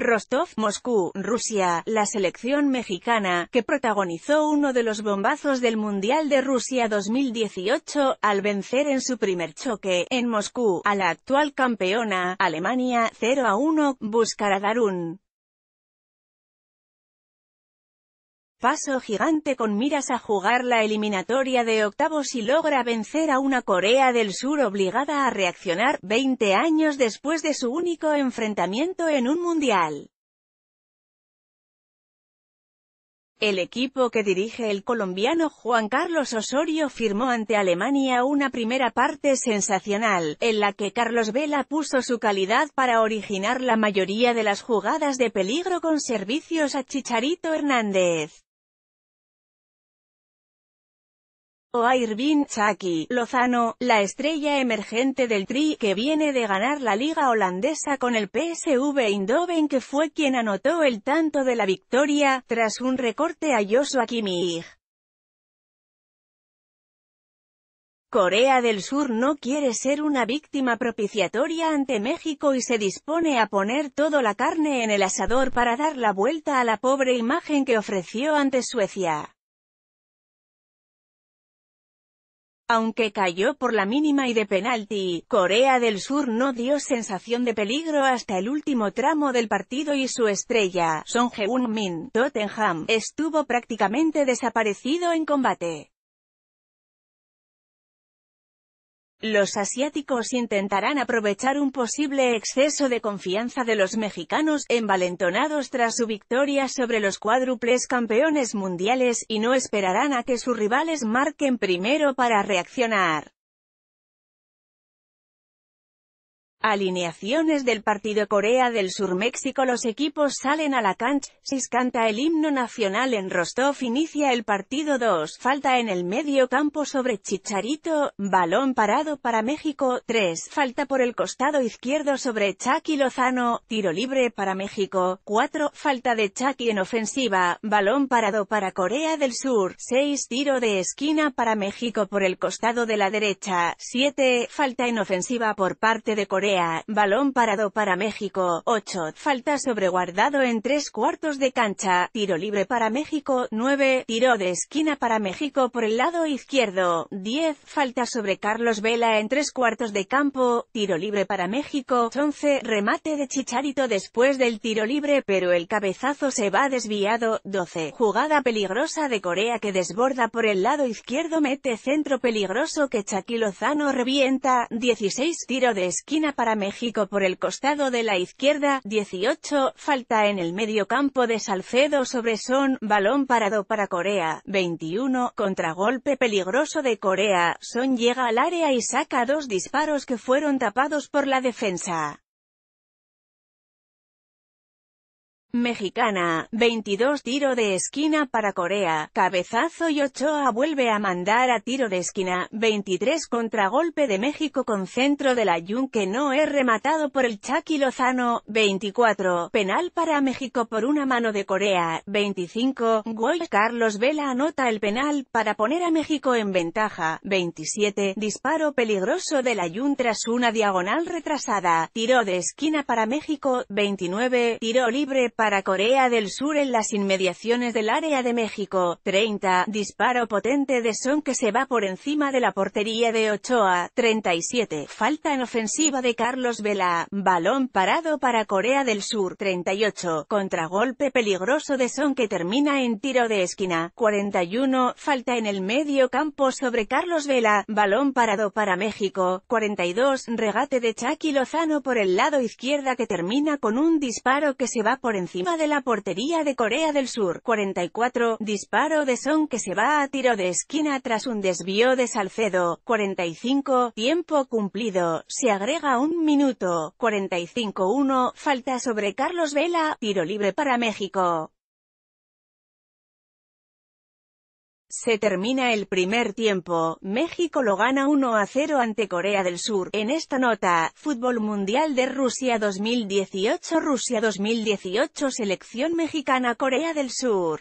Rostov, Moscú, Rusia, la selección mexicana, que protagonizó uno de los bombazos del Mundial de Rusia 2018, al vencer en su primer choque, en Moscú, a la actual campeona, Alemania, 0 a 1, buscará dar un paso gigante con miras a jugar la eliminatoria de octavos y logra vencer a una Corea del Sur obligada a reaccionar, 20 años después de su único enfrentamiento en un Mundial. El equipo que dirige el colombiano Juan Carlos Osorio firmó ante Alemania una primera parte sensacional, en la que Carlos Vela puso su calidad para originar la mayoría de las jugadas de peligro con servicios a Chicharito Hernández. o a Lozano, la estrella emergente del Tri que viene de ganar la liga holandesa con el PSV Eindhoven que fue quien anotó el tanto de la victoria, tras un recorte a Joshua Kimmich. Corea del Sur no quiere ser una víctima propiciatoria ante México y se dispone a poner toda la carne en el asador para dar la vuelta a la pobre imagen que ofreció ante Suecia. Aunque cayó por la mínima y de penalti, Corea del Sur no dio sensación de peligro hasta el último tramo del partido y su estrella, Son Heung-min, Tottenham, estuvo prácticamente desaparecido en combate. Los asiáticos intentarán aprovechar un posible exceso de confianza de los mexicanos, envalentonados tras su victoria sobre los cuádruples campeones mundiales, y no esperarán a que sus rivales marquen primero para reaccionar. Alineaciones del partido Corea del Sur México Los equipos salen a la cancha, se canta el himno nacional en Rostov Inicia el partido 2, falta en el medio campo sobre Chicharito, balón parado para México, 3, falta por el costado izquierdo sobre Chucky Lozano, tiro libre para México, 4, falta de Chucky en ofensiva, balón parado para Corea del Sur, 6, tiro de esquina para México por el costado de la derecha, 7, falta en ofensiva por parte de Corea balón parado para México, 8, falta sobre guardado en tres cuartos de cancha, tiro libre para México, 9, tiro de esquina para México por el lado izquierdo, 10, falta sobre Carlos Vela en tres cuartos de campo, tiro libre para México, 11, remate de Chicharito después del tiro libre pero el cabezazo se va desviado, 12, jugada peligrosa de Corea que desborda por el lado izquierdo mete centro peligroso que Chaquilozano revienta, 16, tiro de esquina para para México por el costado de la izquierda, 18, falta en el medio campo de Salcedo sobre Son, balón parado para Corea, 21, contragolpe peligroso de Corea, Son llega al área y saca dos disparos que fueron tapados por la defensa. Mexicana, 22 tiro de esquina para Corea, cabezazo y Ochoa vuelve a mandar a tiro de esquina, 23 contragolpe de México con centro de la que no es rematado por el Chucky Lozano, 24 penal para México por una mano de Corea, 25 gol Carlos Vela anota el penal para poner a México en ventaja, 27 disparo peligroso de la tras una diagonal retrasada, tiro de esquina para México, 29 tiro libre para para Corea del Sur en las inmediaciones del área de México. 30. Disparo potente de Son que se va por encima de la portería de Ochoa. 37. Falta en ofensiva de Carlos Vela. Balón parado para Corea del Sur. 38. Contragolpe peligroso de Son que termina en tiro de esquina. 41. Falta en el medio campo sobre Carlos Vela. Balón parado para México. 42. Regate de Chucky Lozano por el lado izquierda que termina con un disparo que se va por encima encima de la portería de Corea del Sur. 44, disparo de Son que se va a tiro de esquina tras un desvío de Salcedo. 45, tiempo cumplido, se agrega un minuto. 45-1, falta sobre Carlos Vela, tiro libre para México. Se termina el primer tiempo, México lo gana 1 a 0 ante Corea del Sur. En esta nota, Fútbol Mundial de Rusia 2018 Rusia 2018 Selección Mexicana Corea del Sur